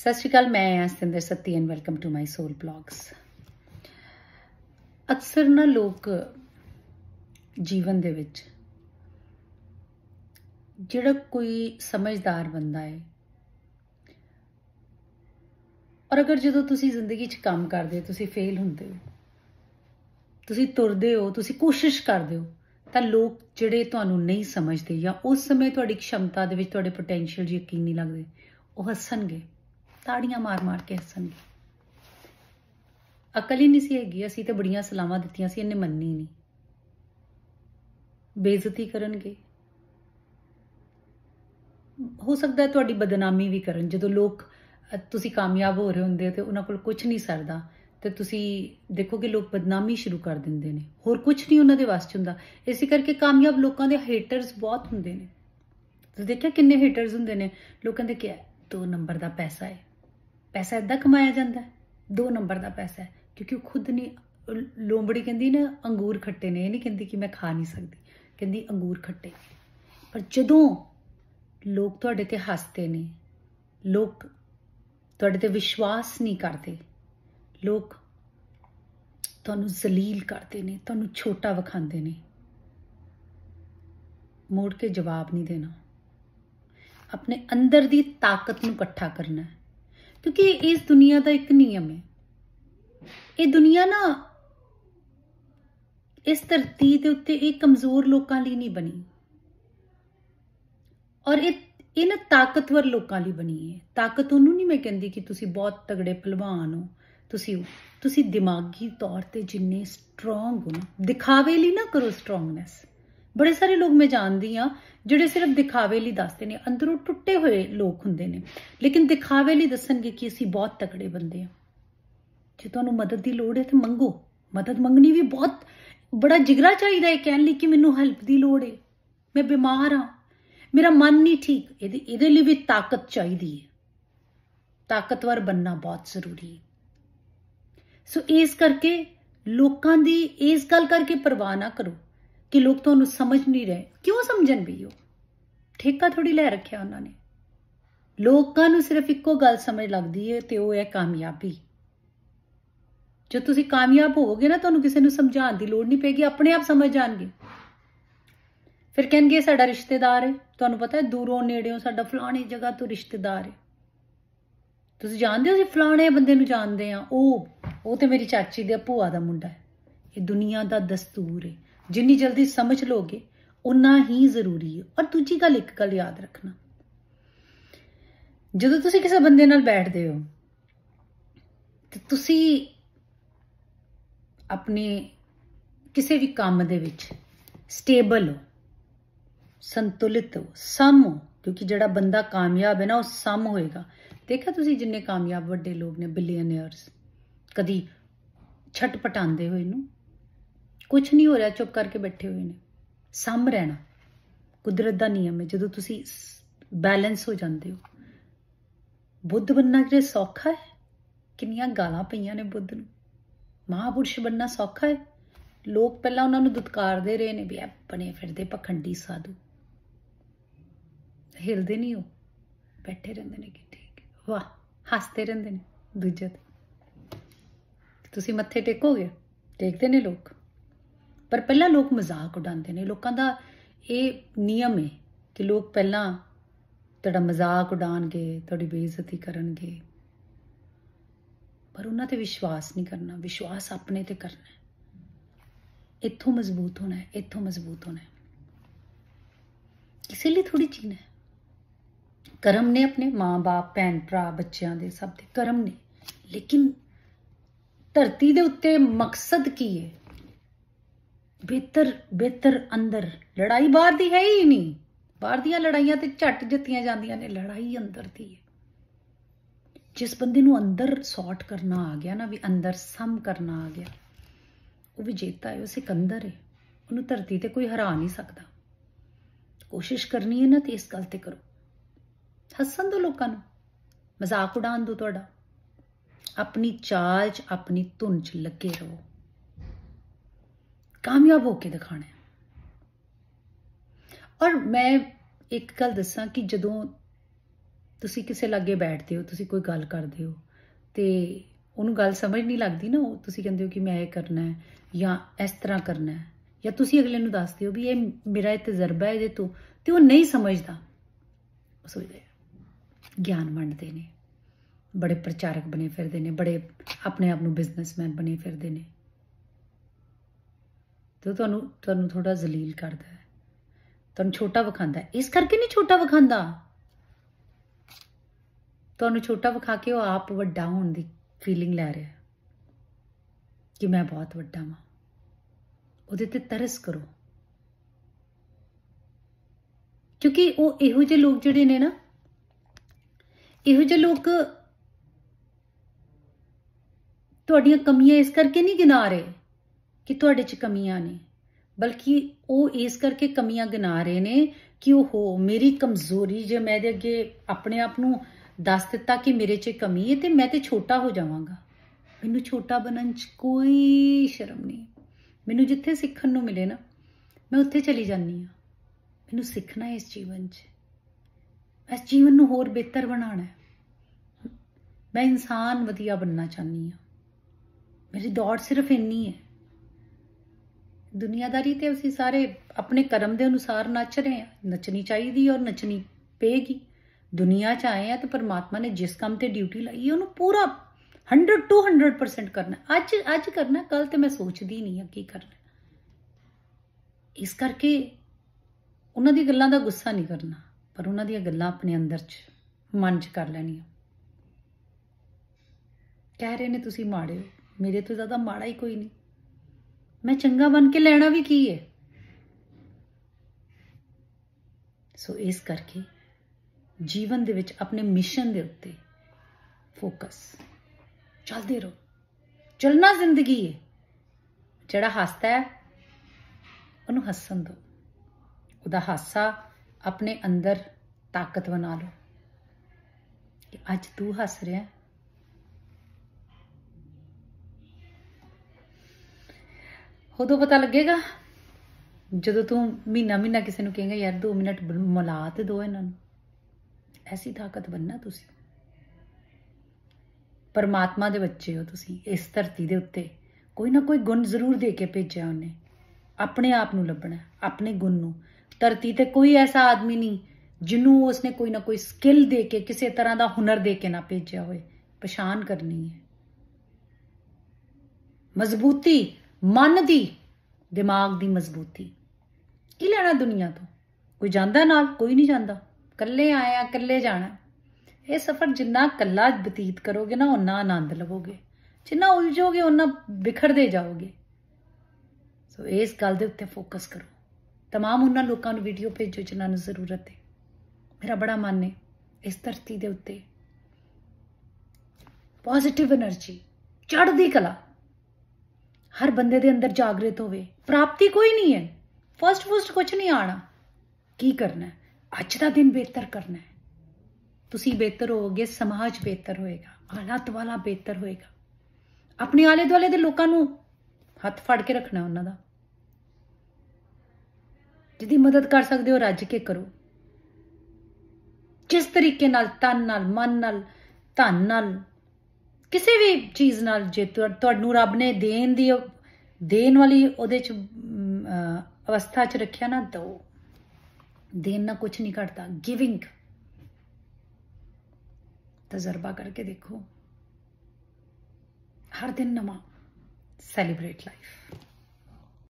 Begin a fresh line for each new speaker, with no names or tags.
ਸਤਿ ਸ਼੍ਰੀ ਅਕਾਲ ਮੈਂ Asinder Satti and welcome to my soul blogs ਅਕਸਰ ਨਾ ਲੋਕ ਜੀਵਨ ਦੇ ਵਿੱਚ ਜਿਹੜਾ ਕੋਈ ਸਮਝਦਾਰ ਬੰਦਾ ਹੈ ਔਰ ਅਗਰ ਜਦੋਂ ਤੁਸੀਂ ਜ਼ਿੰਦਗੀ 'ਚ ਕੰਮ ਕਰਦੇ ਹੋ ਤੁਸੀਂ ਫੇਲ ਹੁੰਦੇ ਹੋ ਤੁਸੀਂ ਤੁਰਦੇ ਹੋ ਤੁਸੀਂ ਕੋਸ਼ਿਸ਼ ਕਰਦੇ ਹੋ ਤਾਂ ਲੋਕ ਜਿਹੜੇ ਤੁਹਾਨੂੰ ਨਹੀਂ ਸਮਝਦੇ ਜਾਂ ਉਸ ਸਮੇਂ ਤੁਹਾਡੀ ਸ਼ਮਤਾ ਦੇ ਵਿੱਚ ਤੁਹਾਡੇ ਪੋਟੈਂਸ਼ੀਅਲ ਯਕੀਨ ਨਹੀਂ ਲੱਗਦੇ ਉਹ ਹੱਸਣਗੇ ਤਾੜੀਆਂ ਮਾਰ-ਮਾਰ ਕੇ ਹੱਸਣਗੇ ਅਕਲ ਹੀ ਨਹੀਂ ਸੀ ਹੈਗੀ ਅਸੀਂ ਤੇ ਬੜੀਆਂ ਸਲਾਮਾਂ ਦਿੱਤੀਆਂ ਸੀ ਇਹਨੇ ਮੰਨੀ ਨਹੀਂ ਬੇਇੱਜ਼ਤੀ ਕਰਨਗੇ ਹੋ ਸਕਦਾ ਤੁਹਾਡੀ ਬਦਨਾਮੀ ਵੀ ਕਰਨ ਜਦੋਂ ਲੋਕ ਤੁਸੀਂ ਕਾਮਯਾਬ ਹੋ ਰਹੇ ਹੁੰਦੇ ਤੇ ਉਹਨਾਂ ਕੋਲ ਕੁਝ ਨਹੀਂ ਸਰਦਾ ਤੇ ਤੁਸੀਂ ਦੇਖੋਗੇ ਲੋਕ ਬਦਨਾਮੀ ਸ਼ੁਰੂ ਕਰ ਦਿੰਦੇ ਨੇ ਹੋਰ ਕੁਝ ਨਹੀਂ ਉਹਨਾਂ ਦੇ ਵਾਸਤੇ ਹੁੰਦਾ ਇਸੇ ਕਰਕੇ ਕਾਮਯਾਬ ਲੋਕਾਂ ਦੇ ਹੇਟਰਸ ਬਹੁਤ ਹੁੰਦੇ ਨੇ ਤੁਸੀਂ ਦੇਖਿਆ ਕਿੰਨੇ ਹੇਟਰਸ ਹੁੰਦੇ ਨੇ ਲੋਕਾਂ ਦੇ ਕਿ ਦੋ ਨੰਬਰ ਦਾ ਪੈਸਾ ਹੈ ਪੈਸਾ ਇਦਾਂ ਕਮਾਇਆ ਜਾਂਦਾ ਦੋ ਨੰਬਰ ਦਾ ਪੈਸਾ ਕਿਉਂਕਿ ਉਹ ਖੁਦ ਨਹੀਂ ਲੋਂਬੜੀ ਕਹਿੰਦੀ ਨਾ ਅੰਗੂਰ ਖੱਟੇ ਨੇ ਇਹ ਨਹੀਂ ਕਹਿੰਦੀ ਕਿ ਮੈਂ ਖਾ ਨਹੀਂ ਸਕਦੀ ਕਹਿੰਦੀ ਅੰਗੂਰ ਖੱਟੇ ਪਰ ਜਦੋਂ ਲੋਕ ਤੁਹਾਡੇ ਤੇ ਹੱਸਦੇ ਨੇ ਲੋਕ ਤੁਹਾਡੇ ਤੇ ਵਿਸ਼ਵਾਸ ਨਹੀਂ ਕਰਦੇ ਲੋਕ ਤੁਹਾਨੂੰ ਜ਼ਲੀਲ ਕਰਦੇ ਨੇ ਤੁਹਾਨੂੰ ਛੋਟਾ ਵਿਖਾਉਂਦੇ ਨੇ ਮੋੜ ਕੇ ਜਵਾਬ ਨਹੀਂ ਦੇਣਾ ਆਪਣੇ ਅੰਦਰ ਦੀ ਤਾਕਤ ਨੂੰ ਇਕੱਠਾ ਕਰਨਾ ਹੈ ਕਿਉਂਕਿ ਇਸ ਦੁਨੀਆ ਦਾ ਇੱਕ ਨਿਯਮ ਹੈ ਇਹ ਦੁਨੀਆ ਨਾ ਇਸ ਧਰਤੀ ਦੇ ਉੱਤੇ ਇਹ ਕਮਜ਼ੋਰ ਲੋਕਾਂ ਲਈ ਨਹੀਂ ਬਣੀ ਔਰ ਇਹ ਇਹ ਨਾ ਤਾਕਤਵਰ ਲੋਕਾਂ ਲਈ ਬਣੀ ਹੈ ਤਾਕਤ ਉਹਨੂੰ ਨਹੀਂ ਮੈਂ ਕਹਿੰਦੀ ਕਿ ਤੁਸੀਂ ਬਹੁਤ ਤਗੜੇ ਪਹਿਲਵਾਨ ਹੋ ਤੁਸੀਂ ਤੁਸੀਂ ਦਿਮਾਗੀ ਤੌਰ ਤੇ ਜਿੰਨੇ ਸਟਰੋਂਗ ਹੋ ਦਿਖਾਵੇ ਲਈ ਨਾ ਕਰੋ ਸਟਰੋਂਗਨੈਸ ਬੜੇ ਸਾਰੇ ਲੋਕ ਮੈਂ ਜਾਣਦੀ ਆ ਜਿਹੜੇ ਸਿਰਫ ਦਿਖਾਵੇ ਲਈ ਦੱਸਦੇ ਨੇ ਅੰਦਰੋਂ ਟੁੱਟੇ ਹੋਏ ਲੋਕ ਹੁੰਦੇ ਨੇ ਲੇਕਿਨ ਦਿਖਾਵੇ ਲਈ ਦੱਸਣਗੇ ਕਿ ਅਸੀਂ ਬਹੁਤ ਤਕੜੇ ਬੰਦੇ ਆ ਜੇ ਤੁਹਾਨੂੰ ਮਦਦ ਦੀ ਲੋੜ ਹੈ ਤੇ ਮੰਗੋ ਮਦਦ ਮੰਗਣੀ ਵੀ ਬਹੁਤ ਬੜਾ ਜਿਗਰਾ ਚਾਹੀਦਾ ਹੈ ਕਹਿਣ ਲਈ ਕਿ ਮੈਨੂੰ ਹੈਲਪ ਦੀ ਲੋੜ ਹੈ ਮੈਂ ਬਿਮਾਰ ਆ ਮੇਰਾ ਮਨ ਨਹੀਂ ਠੀਕ ਇਹਦੇ ਇਹਦੇ ਲਈ ਵੀ ਤਾਕਤ ਚਾਹੀਦੀ ਹੈ ਤਾਕਤਵਰ ਬੰਨਾ ਬਹੁਤ ਜ਼ਰੂਰੀ ਹੈ ਸੋ ਇਸ ਕਰਕੇ ਲੋਕਾਂ ਦੀ ਇਸ ਗੱਲ ਕਰਕੇ ਪਰਵਾਹ ਨਾ ਕਰੋ ਕਿ ਲੋਕ ਤੁਹਾਨੂੰ ਸਮਝ ਨਹੀਂ ਰਹੇ ਕਿਉਂ ਸਮਝਣ ਵੀ ਉਹ ਠੇਕਾ ਥੋੜੀ ਲੈ ਰੱਖਿਆ ਉਹਨਾਂ ਨੇ ਲੋਕਾਂ ਨੂੰ ਸਿਰਫ ਇੱਕੋ ਗੱਲ ਸਮਝ ਲੱਗਦੀ ਹੈ ਤੇ ਉਹ ਹੈ ਕਾਮਯਾਬੀ ਜੇ ਤੁਸੀਂ ਕਾਮਯਾਬ ਹੋਵੋਗੇ ਨਾ ਤੁਹਾਨੂੰ ਕਿਸੇ ਨੂੰ ਸਮਝਾਉਣ ਦੀ ਲੋੜ ਨਹੀਂ ਪੈਗੀ ਆਪਣੇ ਆਪ ਸਮਝ ਜਾਣਗੇ ਫਿਰ ਕਹਿਣਗੇ ਸਾਡਾ ਰਿਸ਼ਤੇਦਾਰ ਹੈ ਤੁਹਾਨੂੰ ਪਤਾ ਹੈ ਦੂਰੋਂ ਨੇੜਿਓਂ ਸਾਡਾ ਫਲਾਣੀ ਜਗ੍ਹਾ ਤੋਂ ਰਿਸ਼ਤੇਦਾਰ ਹੈ ਤੁਸੀਂ ਜਾਣਦੇ ਹੋ ਜੀ ਫਲਾਣੇ ਬੰਦੇ ਨੂੰ ਜਾਣਦੇ ਆ ਉਹ ਉਹ ਤੇ ਮੇਰੀ ਚਾਚੀ ਦੇ ਭੂਆ ਦਾ ਮੁੰਡਾ ਹੈ ਇਹ ਦੁਨੀਆ ਦਾ ਦਸਤੂਰ ਹੈ ਜਿੰਨੀ ਜਲਦੀ ਸਮਝ ਲੋਗੇ ਉਨਾ ਹੀ ਜ਼ਰੂਰੀ ਹੈ ਔਰ ਦੂਜੀ ਗੱਲ ਇੱਕ ਗੱਲ ਯਾਦ ਰੱਖਣਾ ਜਦੋਂ ਤੁਸੀਂ ਕਿਸੇ ਬੰਦੇ ਨਾਲ ਬੈਠਦੇ ਹੋ ਤੇ ਤੁਸੀਂ ਆਪਣੇ ਕਿਸੇ ਵੀ ਕੰਮ ਦੇ ਵਿੱਚ ਸਟੇਬਲ ਹੋ ਸੰਤੁਲਿਤ ਹੋ ਸਮ ਹੋ ਕਿਉਂਕਿ ਜਿਹੜਾ ਬੰਦਾ ਕਾਮਯਾਬ ਹੈ ਨਾ ਉਹ ਸਮ ਹੋਏਗਾ ਦੇਖਿਆ ਤੁਸੀਂ ਜਿੰਨੇ ਕਾਮਯਾਬ ਵੱਡੇ ਲੋਕ ਨੇ ਬਿਲੀਅਨਰਸ ਕਦੀ ਛਟਪਟਾਉਂਦੇ ਹੋਏ ਨੂੰ ਕੁਝ ਨਹੀਂ ਹੋ ਰਿਹਾ ਚੁੱਪ ਕਰਕੇ ਬੈਠੇ ਹੋਏ ਨੇ ਸੰਭ ਰਹਿਣਾ ਕੁਦਰਤ ਦਾ ਨਿਯਮ ਹੈ ਜਦੋਂ ਤੁਸੀਂ ਬੈਲੈਂਸ ਹੋ ਜਾਂਦੇ ਹੋ ਬੁੱਧ ਬੰਨਾ ਕਿਤੇ ਸੌਖਾ ਹੈ ਕਿੰਨੀਆਂ ਗਾਲਾਂ ਪਈਆਂ ਨੇ ਬੁੱਧ ਨੂੰ ਮਹਾਪੁਰਸ਼ ਬੰਨਾ ਸੌਖਾ ਹੈ ਲੋਕ ਪਹਿਲਾਂ ਉਹਨਾਂ ਨੂੰ ਦੁਤਕਾਰਦੇ ਰਹੇ ਨੇ ਵੀ ਆਪਣੇ ਫਿਰਦੇ ਪਖੰਡੀ ਸਾਧੂ ਹਿਲਦੇ ਨਹੀਂ ਉਹ ਬੈਠੇ ਰਹਿੰਦੇ ਨੇ ਕਿ ਠੀਕ ਵਾਹ ਹੱਸਦੇ ਰਹਿੰਦੇ ਨੇ ਦੂਜੇ ਤੇ ਤੁਸੀਂ ਮੱਥੇ ਟੇਕੋਗੇ ਦੇਖਦੇ ਨੇ ਲੋਕ ਪਰ ਪਹਿਲਾਂ ਲੋਕ ਮਜ਼ਾਕ ਉਡਾਉਂਦੇ ਨੇ ਲੋਕਾਂ ਦਾ ਇਹ ਨਿਯਮ ਹੈ ਕਿ ਲੋਕ ਪਹਿਲਾਂ ਤੁਹਾਡਾ ਮਜ਼ਾਕ ਉਡਾਣਗੇ ਤੁਹਾਡੀ ਬੇਇੱਜ਼ਤੀ ਕਰਨਗੇ ਪਰ ਉਹਨਾਂ ਤੇ ਵਿਸ਼ਵਾਸ ਨਹੀਂ ਕਰਨਾ ਵਿਸ਼ਵਾਸ ਆਪਣੇ ਤੇ ਕਰਨਾ ਹੈ ਇੱਥੋਂ ਮਜ਼ਬੂਤ ਹੋਣਾ ਹੈ ਇੱਥੋਂ ਮਜ਼ਬੂਤ ਹੋਣਾ ਹੈ ਇਸੇ ਲਈ ਥੋੜੀ ਚੀਨ ਹੈ ਕਰਮ ਨੇ ਆਪਣੇ ਮਾਂ-ਬਾਪ ਭੈਣ ਭਰਾ ਬੱਚਿਆਂ ਦੇ ਸਭ ਦੇ ਕਰਮ ਨੇ ਲੇਕਿਨ ਧਰਤੀ ਦੇ ਉੱਤੇ ਮਕਸਦ ਕੀ ਹੈ ਬਿਹਤਰ ਬਿਹਤਰ ਅੰਦਰ ਲੜਾਈ ਬਾਹਰ ਦੀ ਹੈ ਹੀ ਨਹੀਂ ਬਾਹਰ ਦੀਆਂ ਲੜਾਈਆਂ ਤੇ ਝੱਟ ਜਿੱਤੀਆਂ ਜਾਂਦੀਆਂ ਨੇ ਲੜਾਈ ਅੰਦਰ ਦੀ ਹੈ ਜਿਸ ਬੰਦੇ ਨੂੰ ਅੰਦਰ ਸੌਟ ਕਰਨਾ ਆ ਗਿਆ ਨਾ ਵੀ ਅੰਦਰ ਸਮ ਕਰਨਾ ਆ ਗਿਆ ਉਹ ਵਿਜੇਤਾ ਹੈ ਉਹ ਸਿਕੰਦਰ ਹੈ ਉਹਨੂੰ ਧਰਤੀ ਤੇ ਕੋਈ ਹਰਾ ਨਹੀਂ ਸਕਦਾ ਕੋਸ਼ਿਸ਼ ਕਰਨੀ ਹੈ ਨਾ ਤੇ ਇਸ ਗੱਲ ਤੇ ਕਰੋ ਹੱਸਣ ਦੋ ਲੋਕਾਂ ਨੂੰ ਮਜ਼ਾਕ ਉਡਾਉਣ ਦੋ ਤੁਹਾਡਾ ਆਪਣੀ ਚਾਲ 'ਚ ਆਪਣੀ ਧੁਨ 'ਚ ਲੱਗੇ ਰਹੋ ਕਾਮਯਾਬ ਹੋ ਕੇ ਦਿਖਾਣਾ ਹੈ ਔਰ ਮੈਂ ਇੱਕ ਗੱਲ ਦੱਸਾਂ ਕਿ ਜਦੋਂ ਤੁਸੀਂ ਕਿਸੇ ਲਾਗੇ ਬੈਠਦੇ ਹੋ ਤੁਸੀਂ ਕੋਈ ਗੱਲ ਕਰਦੇ ਹੋ ਤੇ ਉਹਨੂੰ ਗੱਲ ਸਮਝ ਨਹੀਂ ਲੱਗਦੀ ਨਾ ਉਹ ਤੁਸੀਂ ਕਹਿੰਦੇ ਹੋ ਕਿ ਮੈਂ ਇਹ ਕਰਨਾ ਹੈ ਜਾਂ ਇਸ ਤਰ੍ਹਾਂ ਕਰਨਾ ਹੈ ਜਾਂ ਤੁਸੀਂ ਅਗਲੇ ਨੂੰ ਦੱਸਦੇ ਹੋ ਵੀ ਇਹ ਮੇਰਾ ਇਹ ਤਜਰਬਾ ਹੈ ਜੇ ਤੂੰ ਤੇ ਉਹ ਨਹੀਂ ਸਮਝਦਾ ਉਹ ਸੋਚਦਾ ਗਿਆਨ ਵੰਡਦੇ ਨੇ ਬੜੇ ਪ੍ਰਚਾਰਕ ਬਣੇ ਫਿਰਦੇ ਨੇ ਬੜੇ ਆਪਣੇ ਆਪ ਨੂੰ ਬਿਜ਼ਨਸਮੈਨ ਬਣੇ ਫਿਰਦੇ ਨੇ ਤੇ ਤੁਹਾਨੂੰ ਤੁਹਾਨੂੰ ਥੋੜਾ ਜ਼ਲੀਲ ਕਰਦਾ ਹੈ ਤੁਹਾਨੂੰ ਛੋਟਾ ਵਿਖਾਂਦਾ ਇਸ ਕਰਕੇ ਨਹੀਂ ਛੋਟਾ ਵਿਖਾਂਦਾ ਤੁਹਾਨੂੰ ਛੋਟਾ ਵਿਖਾ ਕੇ ਉਹ ਆਪ ਵੱਡਾ ਹੋਣ ਦੀ ਫੀਲਿੰਗ ਲੈ ਰਿਹਾ ਕਿ ਮੈਂ ਬਹੁਤ ਵੱਡਾ ਹਾਂ ਉਹਦੇ ਤੇ ਤਰਸ ਕਰੋ ਕਿਉਂਕਿ ਉਹ ਇਹੋ ਜਿਹੇ ਲੋਕ ਜਿਹੜੇ ਨੇ ਨਾ ਇਹੋ ਜਿਹੇ ਲੋਕ ਤੁਹਾਡੀਆਂ ਕਮੀਆਂ ਇਸ ਕਰਕੇ ਨਹੀਂ ਗਿਨਾ ਰਹੇ ਕਿ ਤੁਹਾਡੇ 'ਚ ਕਮੀਆਂ ਨੇ ਬਲਕਿ ਉਹ ਇਸ ਕਰਕੇ ਕਮੀਆਂ ਗਿਣਾ ਰਹੇ ਨੇ ਕਿ ਉਹ ਹੋ ਮੇਰੀ ਕਮਜ਼ੋਰੀ ਜੇ ਮੈਂ ਦੇ ਅੱਗੇ ਆਪਣੇ ਆਪ ਨੂੰ ਦੱਸ ਦਿੱਤਾ ਕਿ ਮੇਰੇ 'ਚ ਕਮੀ ਹੈ ਤੇ ਮੈਂ ਤੇ ਛੋਟਾ ਹੋ ਜਾਵਾਂਗਾ ਮੈਨੂੰ ਛੋਟਾ ਬਣਨ 'ਚ ਕੋਈ ਸ਼ਰਮ ਨਹੀਂ ਮੈਨੂੰ ਜਿੱਥੇ ਸਿੱਖਣ ਨੂੰ ਮਿਲੇ ਨਾ ਮੈਂ ਉੱਥੇ ਚਲੀ ਜਾਂਦੀ ਆ ਮੈਨੂੰ ਸਿੱਖਣਾ ਹੈ ਇਸ ਜੀਵਨ 'ਚ ਇਸ ਜੀਵਨ ਨੂੰ ਹੋਰ ਬਿਹਤਰ ਬਣਾਉਣਾ ਹੈ ਮੈਂ ਇਨਸਾਨ ਵਧੀਆ ਬਣਨਾ ਚਾਹੁੰਦੀ ਆ ਮੇਰੀ ਦੌੜ ਸਿਰਫ ਇੰਨੀ ਹੈ ਦੁਨੀਆਦਾਰੀ ਤੇ ਅਸੀਂ ਸਾਰੇ ਆਪਣੇ ਕਰਮ ਦੇ ਅਨੁਸਾਰ ਨੱਚ ਰਹੇ ਆ ਨੱਚਣੀ ਚਾਹੀਦੀ ਔਰ ਨੱਚਣੀ ਪੇਗੀ ਦੁਨੀਆ 'ਚ ਆਏ ਆ ਤੇ ਪਰਮਾਤਮਾ ਨੇ ਜਿਸ ਕੰਮ ਤੇ ਡਿਊਟੀ ਲਈ ਉਹਨੂੰ ਪੂਰਾ 100 200% ਕਰਨਾ ਅੱਜ ਅੱਜ ਕਰਨਾ ਕੱਲ ਤੇ ਮੈਂ ਸੋਚਦੀ ਨਹੀਂ ਆ ਕੀ ਕਰਨਾ ਇਸ ਕਰਕੇ ਉਹਨਾਂ ਦੀ ਗੱਲਾਂ ਦਾ ਗੁੱਸਾ ਨਹੀਂ ਕਰਨਾ ਪਰ ਉਹਨਾਂ ਦੀਆਂ ਗੱਲਾਂ ਆਪਣੇ ਅੰਦਰ 'ਚ ਮਨ 'ਚ ਕਰ ਲੈਣੀਆਂ ਕਹਿ ਰਹੇ ਨੇ ਤੁਸੀਂ ਮਾੜੇ ਹੋ ਮੇਰੇ ਤੋਂ ਜ਼ਿਆਦਾ ਮਾੜਾ ਹੀ ਕੋਈ ਨਹੀਂ ਮੈਂ ਚੰਗਾ ਬਣ ਕੇ ਲੈਣਾ ਵੀ ਕੀ ਹੈ ਸੋ ਇਸ ਕਰਕੇ ਜੀਵਨ ਦੇ ਵਿੱਚ ਆਪਣੇ ਮਿਸ਼ਨ ਦੇ ਉੱਤੇ ਫੋਕਸ ਚੱਲਦੇ ਰਹੋ ਚਲਣਾ ਜ਼ਿੰਦਗੀ ਹੈ ਜਿਹੜਾ ਹੱਸਦਾ ਹੈ ਉਹਨੂੰ ਹੱਸਣ ਦਿਓ ਉਹਦਾ ਹਾਸਾ ਆਪਣੇ ਅੰਦਰ ਤਾਕਤ ਬਣਾ ਲਓ ਕਿ ਅੱਜ ਤੂੰ ਹੱਸ ਰਿਹਾ ਉਦੋਂ ਪਤਾ ਲੱਗੇਗਾ ਜਦੋਂ ਤੂੰ ਮਹੀਨਾ ਮਹੀਨਾ ਕਿਸੇ ਨੂੰ ਕਹੇਗਾ ਯਾਰ 2 ਮਿੰਟ ਮਲਾ ਤੇ ਦੋ ਇਹਨਾਂ ਨੂੰ ਐਸੀ ਤਾਕਤ ਬੰਨਾ ਤੁਸੀਂ ਪਰਮਾਤਮਾ ਦੇ ਬੱਚੇ ਹੋ ਤੁਸੀਂ ਇਸ ਧਰਤੀ ਦੇ ਉੱਤੇ ਕੋਈ ਨਾ ਕੋਈ ਗੁਣ ਜ਼ਰੂਰ ਦੇ ਕੇ ਭੇਜਿਆ ਉਹਨੇ ਆਪਣੇ ਆਪ ਨੂੰ ਲੱਭਣਾ ਆਪਣੇ ਗੁਣ ਨੂੰ ਧਰਤੀ ਤੇ ਕੋਈ ਐਸਾ ਆਦਮੀ ਨਹੀਂ ਜਿਹਨੂੰ ਉਸਨੇ ਕੋਈ ਨਾ ਕੋਈ ਸਕਿੱਲ ਦੇ ਕੇ ਕਿਸੇ ਤਰ੍ਹਾਂ ਦਾ ਹੁਨਰ ਦੇ ਕੇ ਨਾ ਭੇਜਿਆ ਹੋਵੇ ਪਛਾਣ ਕਰਨੀ ਹੈ ਮਜ਼ਬੂਤੀ ਮਨ ਦੀ ਦਿਮਾਗ ਦੀ ਮਜ਼ਬੂਤੀ ਕੀ ਲੈਣਾ ਦੁਨੀਆ ਤੋਂ ਕੋਈ ਜਾਂਦਾ ਨਾਲ ਕੋਈ ਨਹੀਂ ਜਾਂਦਾ ਇਕੱਲੇ ਆਇਆ ਇਕੱਲੇ ਜਾਣਾ ਇਹ ਸਫ਼ਰ ਜਿੰਨਾ ਇਕੱਲਾ ਬਤੀਤ ਕਰੋਗੇ ਨਾ ਉਨਾ ਆਨੰਦ ਲਵੋਗੇ ਜਿੰਨਾ ਉਲਝੋਗੇ ਉਨਾ ਵਿਖੜਦੇ ਜਾਓਗੇ ਸੋ ਇਸ ਗੱਲ ਦੇ ਉੱਤੇ ਫੋਕਸ ਕਰੋ तमाम ਉਹਨਾਂ ਲੋਕਾਂ ਨੂੰ ਵੀਡੀਓ ਭੇਜੋ ਜਿਨ੍ਹਾਂ ਨੂੰ ਜ਼ਰੂਰਤ ਹੈ ਮੇਰਾ ਬੜਾ ਮਨ ਹੈ ਇਸ ਧਰਤੀ ਦੇ ਉੱਤੇ ਪੋਜ਼ਿਟਿਵ એનર્ਜੀ ਚੜ੍ਹਦੀ ਕਲਾ ਹਰ ਬੰਦੇ ਦੇ ਅੰਦਰ ਜਾਗਰਿਤ ਹੋਵੇ ਪ੍ਰਾਪਤੀ ਕੋਈ ਨਹੀਂ ਹੈ ਫਸਟ ਫਸਟ ਕੁਝ ਨਹੀਂ ਆਣਾ ਕੀ ਕਰਨਾ ਅੱਜ ਦਾ ਦਿਨ ਬਿਹਤਰ ਕਰਨਾ ਹੈ ਤੁਸੀਂ ਬਿਹਤਰ ਹੋਵੋਗੇ ਸਮਾਜ ਬਿਹਤਰ ਹੋਏਗਾ ਹਾਲਾਤ ਵਾਲਾ ਬਿਹਤਰ ਹੋਏਗਾ ਆਪਣੇ ਆਲੇ ਦੁਆਲੇ ਦੇ ਲੋਕਾਂ ਨੂੰ ਹੱਥ ਫੜ ਕੇ ਰੱਖਣਾ ਉਹਨਾਂ ਦਾ ਜਿੱਦੀ ਮਦਦ ਕਰ ਸਕਦੇ ਹੋ ਰੱਜ ਕੇ ਕਰੋ ਜਿਸ ਤਰੀਕੇ ਨਾਲ ਤਨ ਨਾਲ ਮਨ ਨਾਲ ਧਨ ਨਾਲ ਕਿਸੇ ਵੀ ਚੀਜ਼ ਨਾਲ ਜੇ ਤੁਹਾਨੂੰ ਰੱਬ ਨੇ ਦੇਣ ਦੀ ਦੇਣ ਵਾਲੀ ਉਹਦੇ ਚ ਅਵਸਥਾ ਚ ਰੱਖਿਆ ਨਾ ਦੋ ਦੇਣ ਨਾਲ ਕੁਝ ਨਹੀਂ ਘਟਦਾ ਗਿਵਿੰਗ ਤਜਰਬਾ ਕਰਕੇ ਦੇਖੋ ਹਰ ਦਿਨ ਨਵਾਂ ਸੈਲੀਬ੍ਰੇਟ ਲਾਈਫ